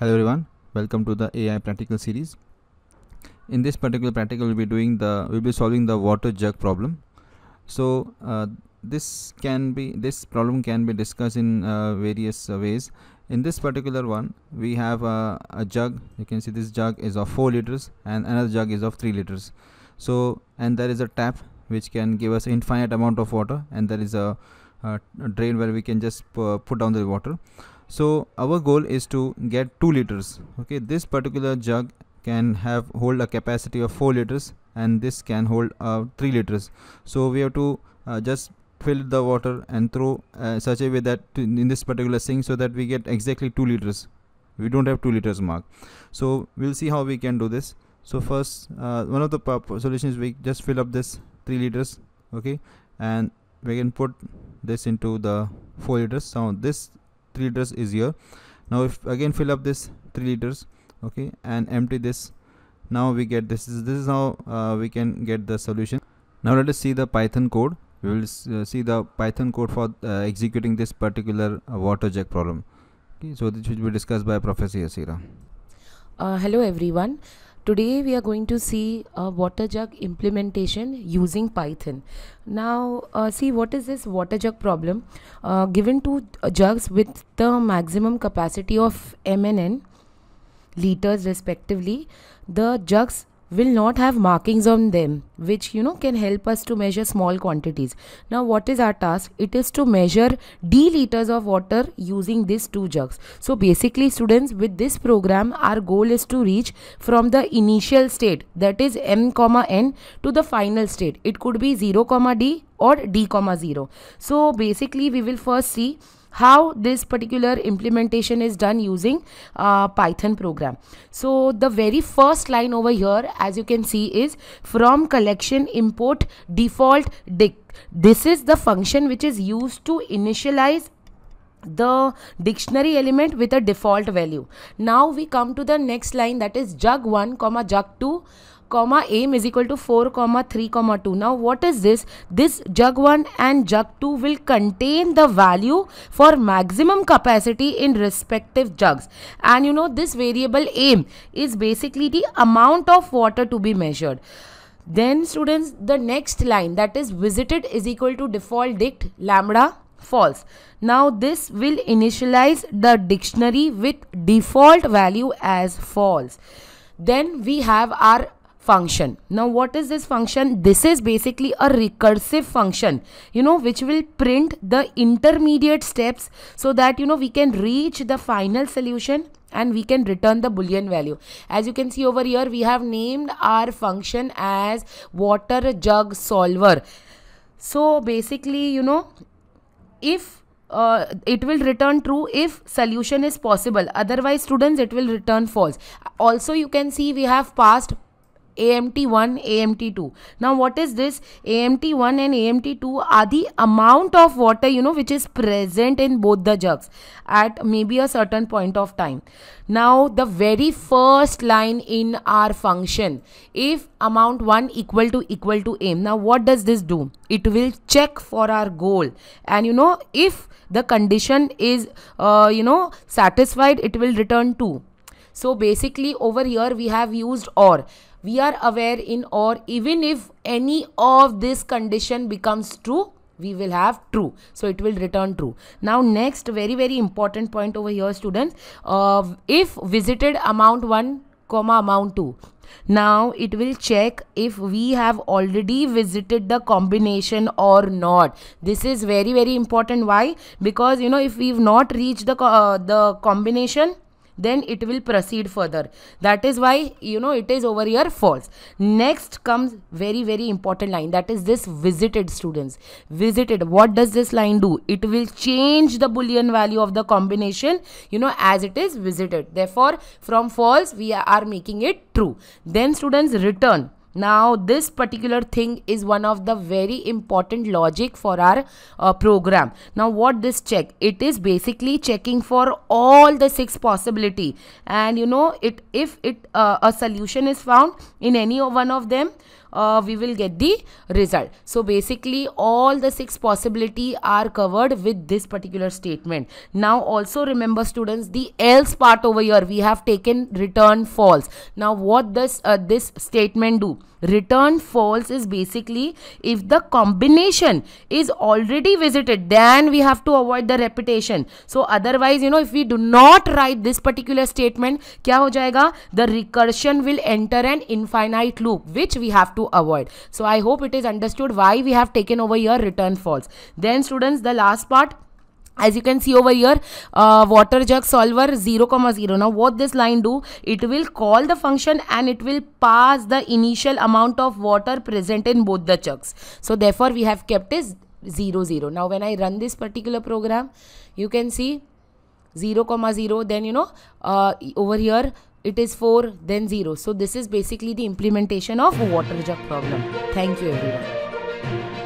Hello everyone, welcome to the AI practical series. In this particular practical, we'll be doing the we'll be solving the water jug problem. So uh, this can be this problem can be discussed in uh, various uh, ways. In this particular one, we have a jug. You can see this jug is of 4 liters and another jug is of 3 liters. So and there is a tap which can give us infinite amount of water and there is a, a drain where we can just uh, put down the water so our goal is to get 2 liters okay this particular jug can have hold a capacity of 4 liters and this can hold uh, 3 liters so we have to uh, just fill the water and throw uh, such a way that in this particular sink so that we get exactly 2 liters we don't have 2 liters mark so we'll see how we can do this so first uh, one of the solutions we just fill up this 3 liters okay and we can put this into the 4 liters so this 3 liters is here now if again fill up this 3 liters okay and empty this now we get this is this is how uh, we can get the solution now let us see the python code we will uh, see the python code for uh, executing this particular uh, water jack problem okay so this will be discussed by professor yasira uh, hello everyone Today we are going to see a water jug implementation using Python. Now uh, see what is this water jug problem uh, given two uh, jugs with the maximum capacity of M and N liters respectively the jugs will not have markings on them which you know can help us to measure small quantities now what is our task it is to measure d liters of water using these two jugs so basically students with this program our goal is to reach from the initial state that is m comma n to the final state it could be 0 comma d or d comma 0 so basically we will first see how this particular implementation is done using uh, Python program. So the very first line over here as you can see is from collection import default This is the function which is used to initialize the dictionary element with a default value now we come to the next line that is jug1 comma jug2 comma aim is equal to 4 comma 3 comma 2 now what is this this jug 1 and jug 2 will contain the value for maximum capacity in respective jugs and you know this variable aim is basically the amount of water to be measured then students the next line that is visited is equal to default dict lambda false. Now this will initialize the dictionary with default value as false. Then we have our function now what is this function this is basically a recursive function you know which will print the intermediate steps so that you know we can reach the final solution and we can return the boolean value as you can see over here we have named our function as water jug solver so basically you know if uh, it will return true if solution is possible otherwise students it will return false also you can see we have passed AMT1, AMT2. Now what is this? AMT1 and AMT2 are the amount of water, you know, which is present in both the jugs at maybe a certain point of time. Now the very first line in our function, if amount 1 equal to equal to aim. Now what does this do? It will check for our goal. And you know, if the condition is, uh, you know, satisfied, it will return 2. So basically over here we have used OR we are aware in or even if any of this condition becomes true we will have true so it will return true now next very very important point over here students uh, if visited amount 1 comma amount 2 now it will check if we have already visited the combination or not this is very very important why because you know if we've not reached the uh, the combination then it will proceed further that is why you know it is over here false next comes very very important line that is this visited students visited what does this line do it will change the boolean value of the combination you know as it is visited therefore from false we are making it true then students return now this particular thing is one of the very important logic for our uh, program now what this check it is basically checking for all the six possibility and you know it if it uh, a solution is found in any one of them uh, we will get the result. So basically all the six possibility are covered with this particular statement. Now also remember students the else part over here we have taken return false. Now what does uh, this statement do? Return false is basically if the combination is already visited then we have to avoid the repetition. So otherwise you know if we do not write this particular statement क्या हो जाएगा? The recursion will enter an infinite loop which we have to to avoid. So I hope it is understood why we have taken over here return false. Then students, the last part as you can see over here uh, water jug solver 0 comma 0 now what this line do it will call the function and it will pass the initial amount of water present in both the jugs so therefore we have kept is 0 0 now when i run this particular program you can see 0 comma 0 then you know uh, over here it is 4 then 0 so this is basically the implementation of water jug problem thank you everyone